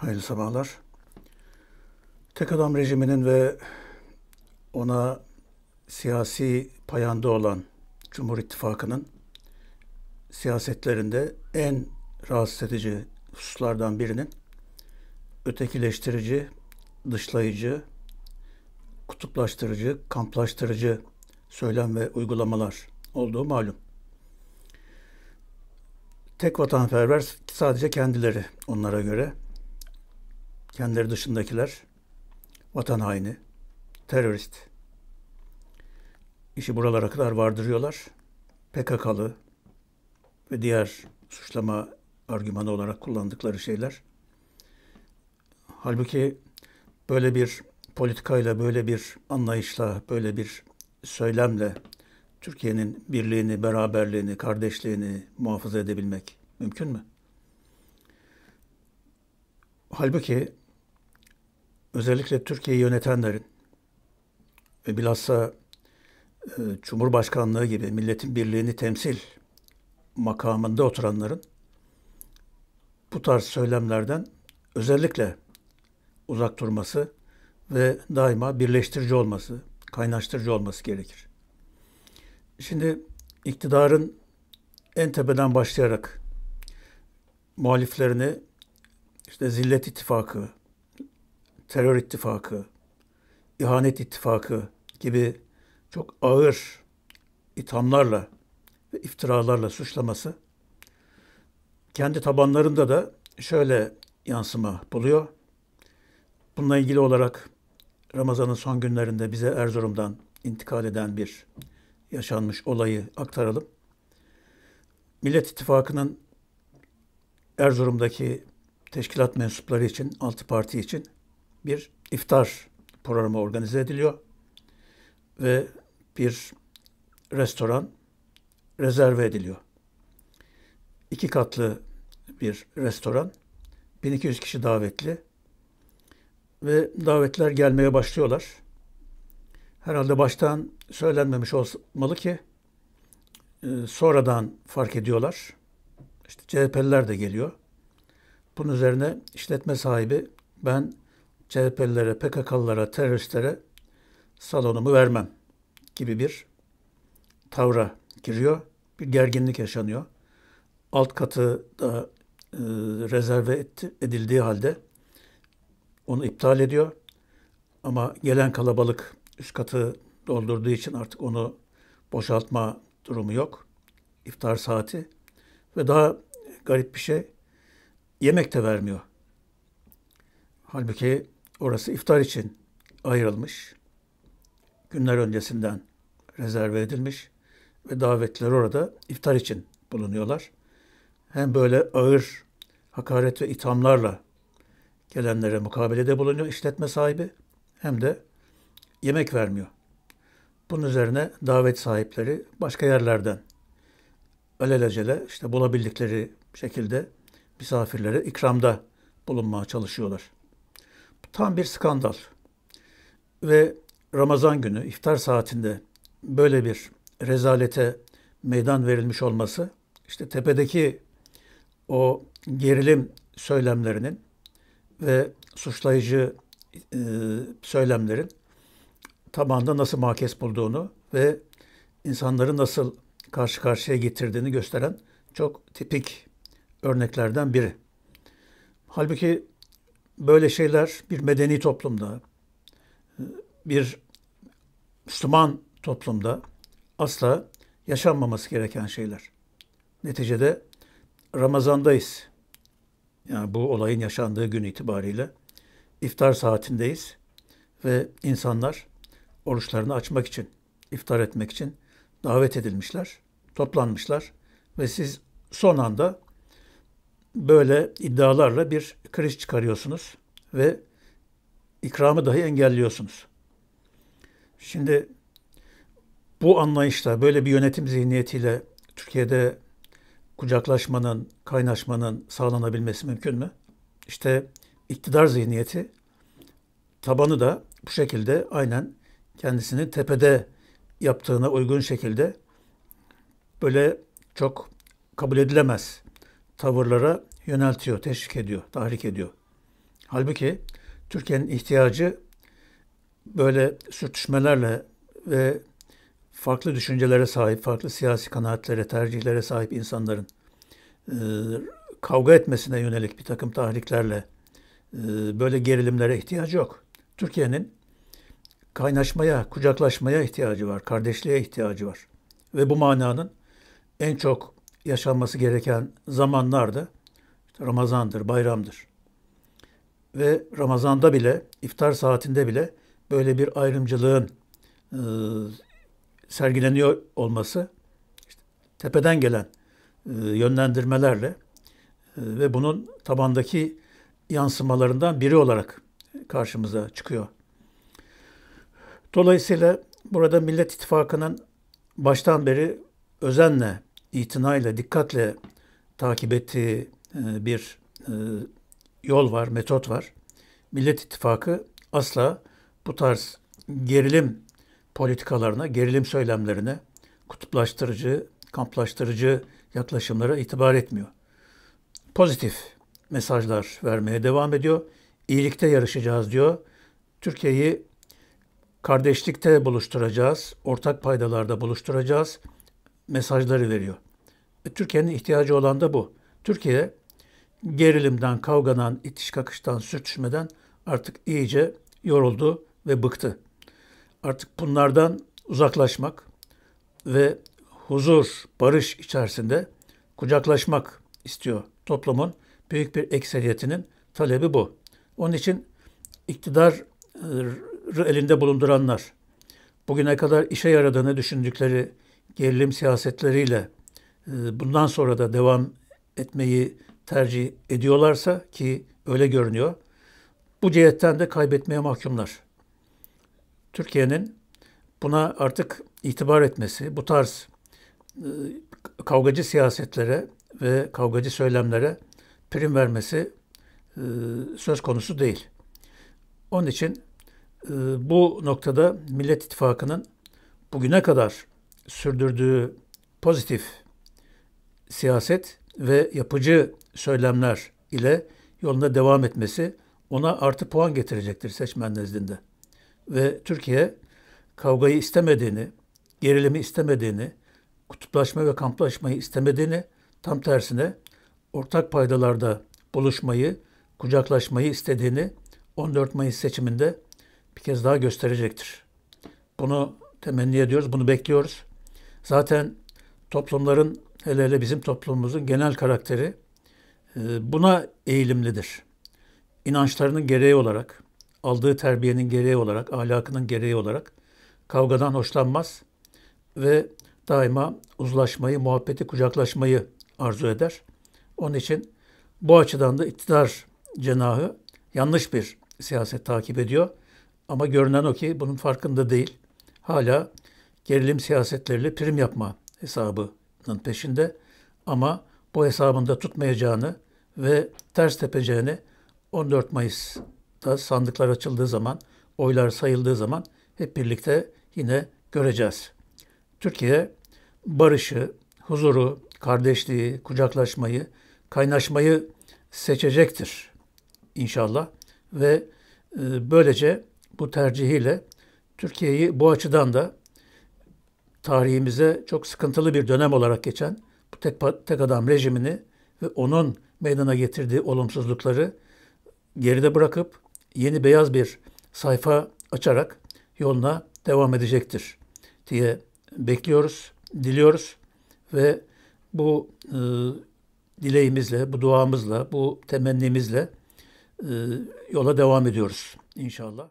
hayırlı sabahlar. Tek adam rejiminin ve ona siyasi payanda olan Cumhur İttifakı'nın siyasetlerinde en rahatsız edici hususlardan birinin ötekileştirici, dışlayıcı, kutuplaştırıcı, kamplaştırıcı söylem ve uygulamalar olduğu malum. Tek vatanperver sadece kendileri onlara göre. Kendileri dışındakiler vatan haini, terörist. İşi buralara kadar vardırıyorlar. PKK'lı ve diğer suçlama argümanı olarak kullandıkları şeyler. Halbuki böyle bir politikayla, böyle bir anlayışla, böyle bir söylemle Türkiye'nin birliğini, beraberliğini, kardeşliğini muhafaza edebilmek mümkün mü? Halbuki özellikle Türkiye'yi yönetenlerin ve bilhassa e, Cumhurbaşkanlığı gibi milletin birliğini temsil makamında oturanların bu tarz söylemlerden özellikle uzak durması ve daima birleştirici olması, kaynaştırıcı olması gerekir. Şimdi iktidarın en tepeden başlayarak muhaliflerini işte Zillet ittifakı, terör ittifakı, ihanet ittifakı gibi çok ağır ithamlarla ve iftiralarla suçlaması kendi tabanlarında da şöyle yansıma buluyor. Bununla ilgili olarak Ramazan'ın son günlerinde bize Erzurum'dan intikal eden bir yaşanmış olayı aktaralım. Millet İttifakı'nın Erzurum'daki teşkilat mensupları için, altı parti için bir iftar programı organize ediliyor ve bir restoran rezerve ediliyor. İki katlı bir restoran, 1200 kişi davetli ve davetler gelmeye başlıyorlar. Herhalde baştan söylenmemiş olmalı ki e, sonradan fark ediyorlar. İşte CHP'liler de geliyor. Bunun üzerine işletme sahibi ben CHP'lilere, PKK'lılara, teröristlere salonumu vermem gibi bir tavra giriyor. Bir gerginlik yaşanıyor. Alt katı da e, rezerve etti, edildiği halde onu iptal ediyor. Ama gelen kalabalık üst katı doldurduğu için artık onu boşaltma durumu yok. İftar saati. Ve daha garip bir şey yemek de vermiyor. Halbuki Orası iftar için ayrılmış. Günler öncesinden rezerve edilmiş ve davetliler orada iftar için bulunuyorlar. Hem böyle ağır hakaret ve ithamlarla gelenlere mukabelede bulunuyor işletme sahibi hem de yemek vermiyor. Bunun üzerine davet sahipleri başka yerlerden alelacele işte bulabildikleri şekilde misafirlere ikramda bulunmaya çalışıyorlar. Tam bir skandal. Ve Ramazan günü iftar saatinde böyle bir rezalete meydan verilmiş olması işte tepedeki o gerilim söylemlerinin ve suçlayıcı e, söylemlerin tabanda nasıl makes bulduğunu ve insanları nasıl karşı karşıya getirdiğini gösteren çok tipik örneklerden biri. Halbuki böyle şeyler bir medeni toplumda, bir Müslüman toplumda asla yaşanmaması gereken şeyler. Neticede Ramazan'dayız. Yani bu olayın yaşandığı gün itibariyle iftar saatindeyiz ve insanlar oruçlarını açmak için, iftar etmek için davet edilmişler, toplanmışlar ve siz son anda böyle iddialarla bir kriz çıkarıyorsunuz ve ikramı dahi engelliyorsunuz. Şimdi bu anlayışla, böyle bir yönetim zihniyetiyle Türkiye'de kucaklaşmanın, kaynaşmanın sağlanabilmesi mümkün mü? İşte iktidar zihniyeti tabanı da bu şekilde aynen kendisini tepede yaptığına uygun şekilde böyle çok kabul edilemez tavırlara yöneltiyor, teşvik ediyor, tahrik ediyor. Halbuki Türkiye'nin ihtiyacı böyle sürtüşmelerle ve farklı düşüncelere sahip, farklı siyasi kanaatlere, tercihlere sahip insanların e, kavga etmesine yönelik bir takım tahriklerle e, böyle gerilimlere ihtiyacı yok. Türkiye'nin kaynaşmaya, kucaklaşmaya ihtiyacı var, kardeşliğe ihtiyacı var. Ve bu mananın en çok yaşanması gereken zamanlarda işte Ramazan'dır, bayramdır. Ve Ramazan'da bile, iftar saatinde bile böyle bir ayrımcılığın e, sergileniyor olması işte tepeden gelen e, yönlendirmelerle e, ve bunun tabandaki yansımalarından biri olarak karşımıza çıkıyor. Dolayısıyla burada Millet İttifakı'nın baştan beri özenle itinayla, dikkatle takip ettiği e, bir e, yol var, metot var. Millet İttifakı asla bu tarz gerilim politikalarına, gerilim söylemlerine, kutuplaştırıcı, kamplaştırıcı yaklaşımlara itibar etmiyor. Pozitif mesajlar vermeye devam ediyor. İyilikte yarışacağız diyor. Türkiye'yi kardeşlikte buluşturacağız, ortak paydalarda buluşturacağız.'' mesajları veriyor. E, Türkiye'nin ihtiyacı olan da bu. Türkiye gerilimden, kavgadan, itiş kakıştan, sürtüşmeden artık iyice yoruldu ve bıktı. Artık bunlardan uzaklaşmak ve huzur, barış içerisinde kucaklaşmak istiyor toplumun büyük bir ekseriyetinin talebi bu. Onun için iktidarı e, elinde bulunduranlar, bugüne kadar işe yaradığını düşündükleri gerilim siyasetleriyle e, bundan sonra da devam etmeyi tercih ediyorlarsa ki öyle görünüyor, bu cihetten de kaybetmeye mahkumlar. Türkiye'nin buna artık itibar etmesi, bu tarz e, kavgacı siyasetlere ve kavgacı söylemlere prim vermesi e, söz konusu değil. Onun için bu noktada Millet İttifakı'nın bugüne kadar sürdürdüğü pozitif siyaset ve yapıcı söylemler ile yolunda devam etmesi ona artı puan getirecektir seçmen nezdinde. Ve Türkiye kavgayı istemediğini, gerilimi istemediğini, kutuplaşma ve kamplaşmayı istemediğini, tam tersine ortak paydalarda buluşmayı, kucaklaşmayı istediğini 14 Mayıs seçiminde bir kez daha gösterecektir. Bunu temenni ediyoruz, bunu bekliyoruz. Zaten toplumların hele hele bizim toplumumuzun genel karakteri e, buna eğilimlidir. İnançlarının gereği olarak, aldığı terbiyenin gereği olarak, ahlakının gereği olarak kavgadan hoşlanmaz ve daima uzlaşmayı, muhabbeti, kucaklaşmayı arzu eder. Onun için bu açıdan da iktidar cenahı yanlış bir siyaset takip ediyor. Ama görünen o ki bunun farkında değil. Hala gerilim siyasetleriyle prim yapma hesabının peşinde ama bu hesabında tutmayacağını ve ters tepeceğini 14 Mayıs'ta sandıklar açıldığı zaman, oylar sayıldığı zaman hep birlikte yine göreceğiz. Türkiye barışı, huzuru, kardeşliği, kucaklaşmayı, kaynaşmayı seçecektir inşallah ve e, böylece bu tercihiyle Türkiye'yi bu açıdan da tarihimize çok sıkıntılı bir dönem olarak geçen bu tek, tek adam rejimini ve onun meydana getirdiği olumsuzlukları geride bırakıp yeni beyaz bir sayfa açarak yoluna devam edecektir diye bekliyoruz, diliyoruz ve bu e, dileğimizle, bu duamızla, bu temennimizle e, yola devam ediyoruz inşallah.